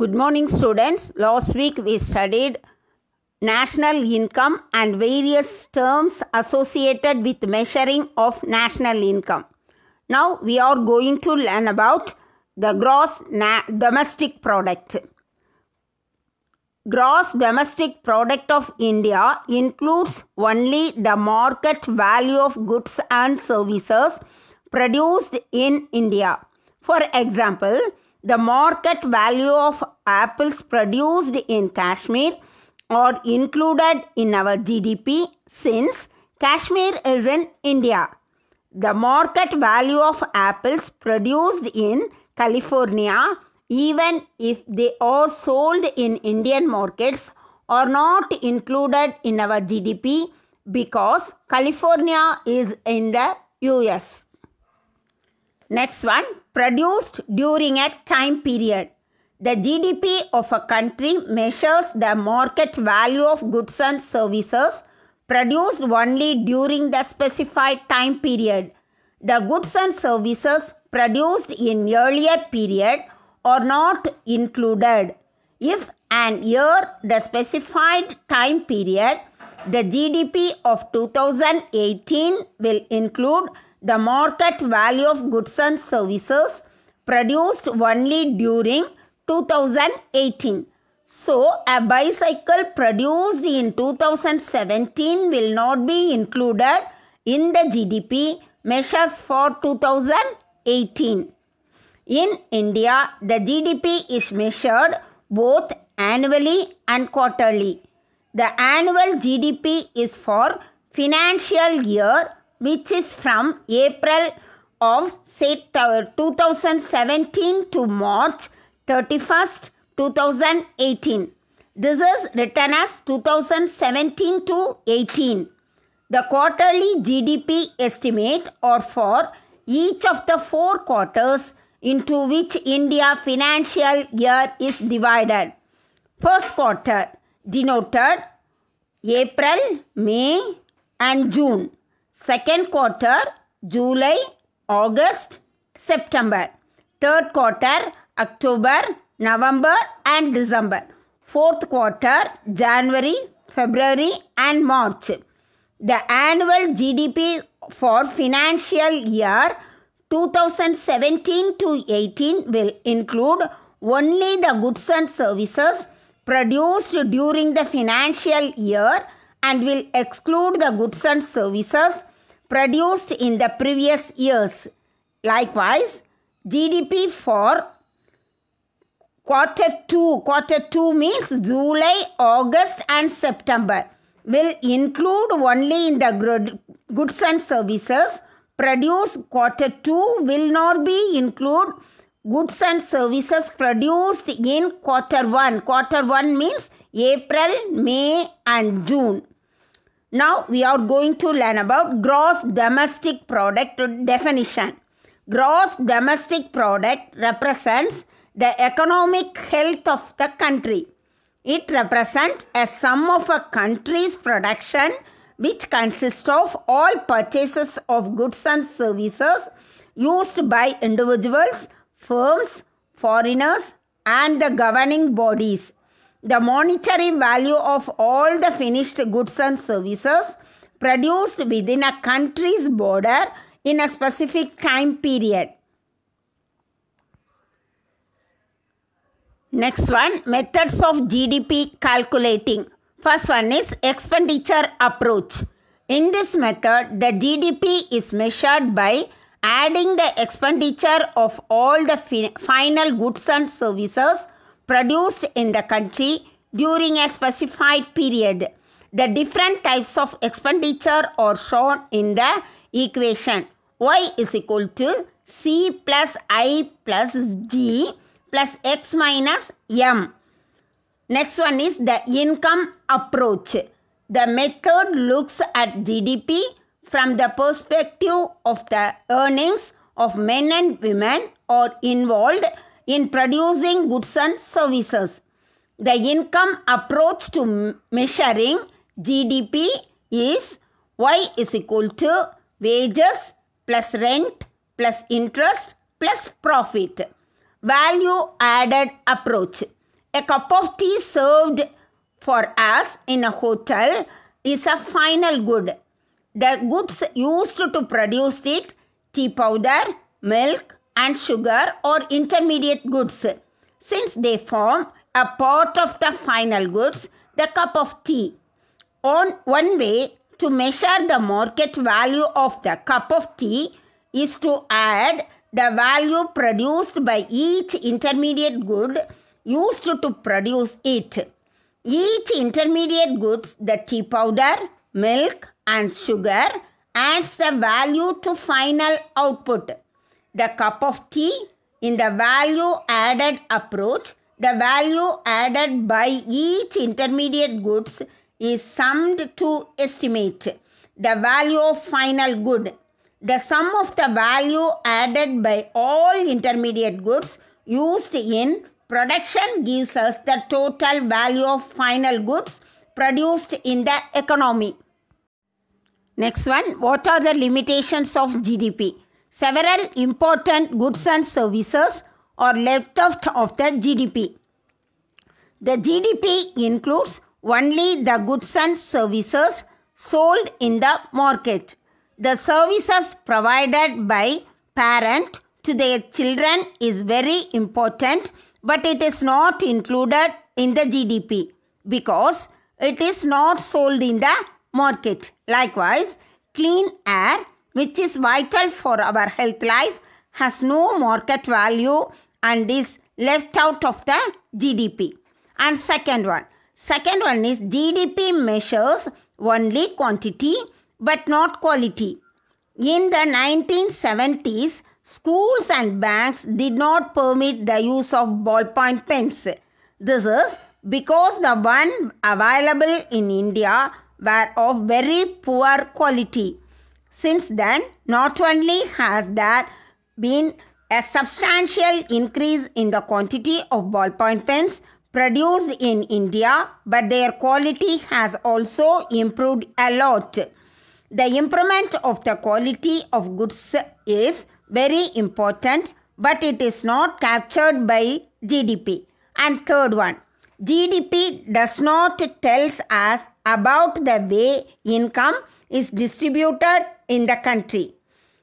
Good morning, students. Last week we studied national income and various terms associated with measuring of national income. Now we are going to learn about the gross domestic product. Gross domestic product of India includes only the market value of goods and services produced in India. For example, the market value of apples produced in Kashmir are included in our GDP since Kashmir is in India. The market value of apples produced in California, even if they are sold in Indian markets, are not included in our GDP because California is in the US. Next one, produced during a time period. The GDP of a country measures the market value of goods and services produced only during the specified time period. The goods and services produced in earlier period are not included. If and year the specified time period, the GDP of 2018 will include the market value of goods and services produced only during 2018. So, a bicycle produced in 2017 will not be included in the GDP measures for 2018. In India, the GDP is measured both annually and quarterly. The annual GDP is for financial year which is from April of 2017 to March 31st, 2018. This is written as 2017 to 18. The quarterly GDP estimate or for each of the four quarters into which India financial year is divided. First quarter denoted April, May and June. Second quarter, July, August, September. Third quarter, October, November and December. Fourth quarter, January, February and March. The annual GDP for financial year 2017 to 18 will include only the goods and services produced during the financial year and will exclude the goods and services produced in the previous years. Likewise, GDP for quarter 2 quarter 2 means July, August and September will include only in the goods and services produced quarter 2 will not be include goods and services produced in quarter 1 quarter 1 means April, May and June now we are going to learn about gross domestic product definition. Gross domestic product represents the economic health of the country. It represents a sum of a country's production which consists of all purchases of goods and services used by individuals, firms, foreigners and the governing bodies the monetary value of all the finished goods and services produced within a country's border in a specific time period. Next one methods of GDP calculating. First one is expenditure approach. In this method, the GDP is measured by adding the expenditure of all the fi final goods and services produced in the country during a specified period. The different types of expenditure are shown in the equation. Y is equal to C plus I plus G plus X minus M. Next one is the income approach. The method looks at GDP from the perspective of the earnings of men and women are involved in producing goods and services. The income approach to measuring GDP is Y is equal to wages plus rent plus interest plus profit. Value added approach. A cup of tea served for us in a hotel is a final good. The goods used to produce it tea powder, milk, and sugar or intermediate goods. Since they form a part of the final goods, the cup of tea. On one way to measure the market value of the cup of tea is to add the value produced by each intermediate good used to produce it. Each intermediate goods, the tea powder, milk and sugar adds the value to final output the cup of tea in the value added approach the value added by each intermediate goods is summed to estimate the value of final good the sum of the value added by all intermediate goods used in production gives us the total value of final goods produced in the economy. Next one, what are the limitations of GDP? Several important goods and services are left out of the GDP. The GDP includes only the goods and services sold in the market. The services provided by parent to their children is very important but it is not included in the GDP because it is not sold in the market. Likewise, clean air which is vital for our health life has no market value and is left out of the GDP. And second one, second one is GDP measures only quantity but not quality. In the 1970s, schools and banks did not permit the use of ballpoint pens. This is because the one available in India were of very poor quality since then, not only has there been a substantial increase in the quantity of ballpoint pens produced in India, but their quality has also improved a lot. The improvement of the quality of goods is very important, but it is not captured by GDP. And third one, GDP does not tells us about the way income is distributed in the country.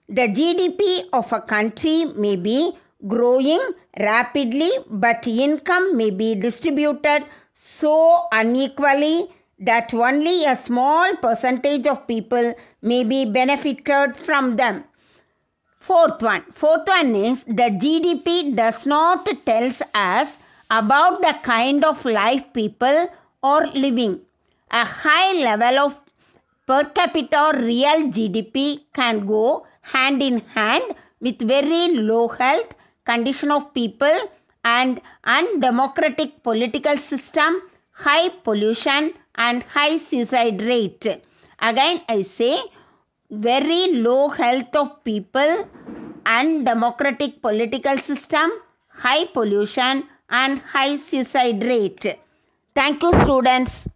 The GDP of a country may be growing rapidly, but income may be distributed so unequally that only a small percentage of people may be benefited from them. Fourth one. Fourth one is the GDP does not tells us about the kind of life people are living. A high level of per capita real GDP can go hand in hand with very low health condition of people and undemocratic political system, high pollution and high suicide rate. Again I say very low health of people, undemocratic political system, high pollution and high suicide rate. Thank you students.